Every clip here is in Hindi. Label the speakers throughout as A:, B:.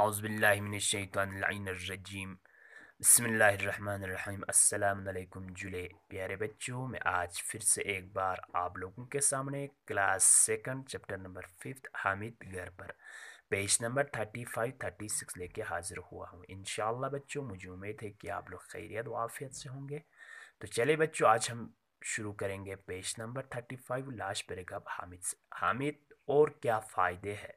A: अज़बिल्लिमिनशैतरजीम बसमीम अल्लाम जुले प्यारे बच्चों मैं आज फिर से एक बार आप लोगों के सामने class second chapter number fifth Hamid घर पर page number thirty five thirty six लेके हाज़िर हुआ हूँ इन बच्चों मुझे उम्मीद है कि आप लोग खैरियत वाफियत से होंगे तो चले बच्चों आज हम शुरू करेंगे page number thirty five last पेरेगा हामिद हामिद और क्या फ़ायदे है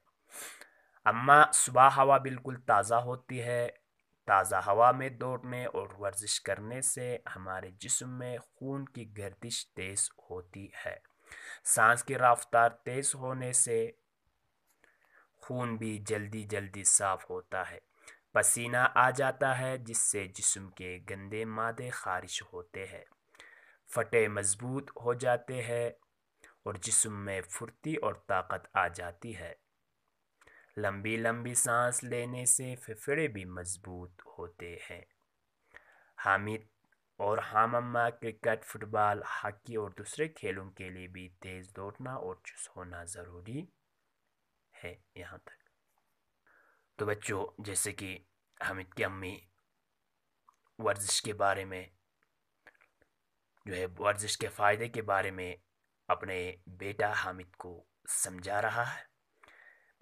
A: अम्मा सुबह हवा बिल्कुल ताज़ा होती है ताज़ा हवा में दौड़ने और वर्जिश करने से हमारे जिस्म में खून की गर्दिश तेज़ होती है सांस की रफ्तार तेज़ होने से खून भी जल्दी जल्दी साफ होता है पसीना आ जाता है जिससे जिस्म के गंदे मादे खारिज होते हैं फटे मजबूत हो जाते हैं और जिस्म में फुर्ती और ताकत आ जाती है लंबी लंबी सांस लेने से फेफड़े भी मजबूत होते हैं हामिद और हामम्मा क्रिकेट फुटबॉल हॉकी और दूसरे खेलों के लिए भी तेज़ दौड़ना और चुस्त होना ज़रूरी है यहाँ तक तो बच्चों जैसे कि हामिद की अम्मी वर्जिश के बारे में जो है वर्जिश के फ़ायदे के बारे में अपने बेटा हामिद को समझा रहा है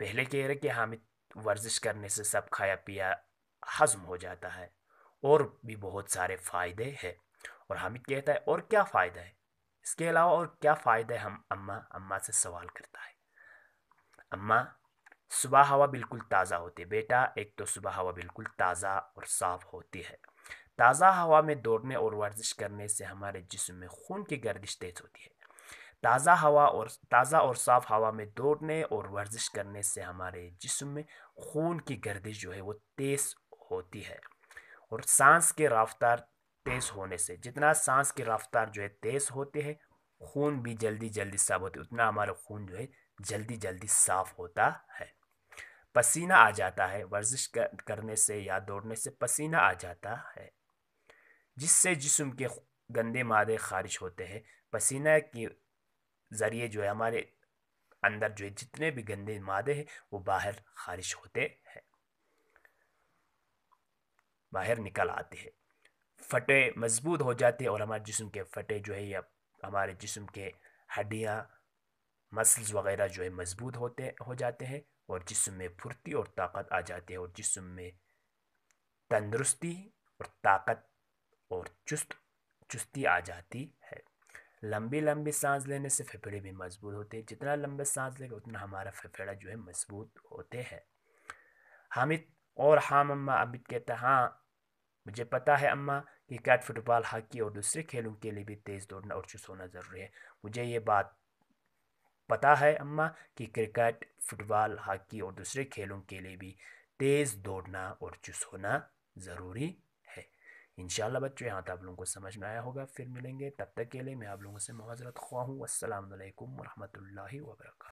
A: पहले कह रहे कि हामिद वर्जिश करने से सब खाया पिया हजम हो जाता है और भी बहुत सारे फ़ायदे हैं और हामिद कहता है और क्या फ़ायदा है इसके अलावा और क्या फ़ायदा है हम अम्मा अम्मा से सवाल करता है अम्मा सुबह हवा बिल्कुल ताज़ा होती है बेटा एक तो सुबह हवा बिल्कुल ताज़ा और साफ़ होती है ताज़ा हवा में दौड़ने और वर्जिश करने से हमारे जिसम में खून की गर्दिश तेज़ होती है ताज़ा हवा और ताज़ा और साफ़ हवा में दौड़ने और वर्जिश करने से हमारे जिस्म में खून की गर्दिश जो है वो तेज़ होती है और सांस के रफ्तार तेज़ होने से जितना सांस की रफ्तार जो है तेज़ होते हैं खून भी जल्दी जल्दी साफ होती है उतना हमारा खून जो है जल्दी जल्दी साफ होता है पसीना आ जाता है वर्जिश करने से या दौड़ने से पसीना आ जाता है जिससे जिस्म के गंदे मादे खारिज होते हैं पसीना की ज़रिए जो है हमारे अंदर जो है जितने भी गंदे मादे हैं वो बाहर खारिज होते हैं बाहर निकल आते हैं फटे मजबूत हो जाते हैं और हमारे जिसम के फटे जो है या हमारे जिसम के हड्डियाँ मसल्स वगैरह जो है मजबूत होते हो जाते हैं और जिसम में फुर्ती और ताकत आ जाती है और जिसम में तंदरुस्ती और ताकत और चुस्त चुस्ती आ जाती है लंबी लंबी सांस लेने से फेफड़े भी मजबूत होते हैं जितना लंबे सांस लेंगे उतना हमारा फेफड़ा जो है मजबूत होते हैं हामिद और हाँ मम्मा अमित कहता हाँ मुझे पता है अम्मा कि कैट फुटबॉल हॉकी और दूसरे खेलों के लिए भी तेज़ दौड़ना और चुस्त होना ज़रूरी है मुझे ये बात पता है अम्मा कि क्रिकेट फुटबॉल हॉकी और दूसरे खेलों के लिए भी तेज़ दौड़ना और चुस्त होना ज़रूरी इन बच्चों यहाँ तक आप लोगों को समझ में आया होगा फिर मिलेंगे तब तक के लिए मैं आप लोगों से मुआजरत ख्वा हूँ असल वरहमल वर्क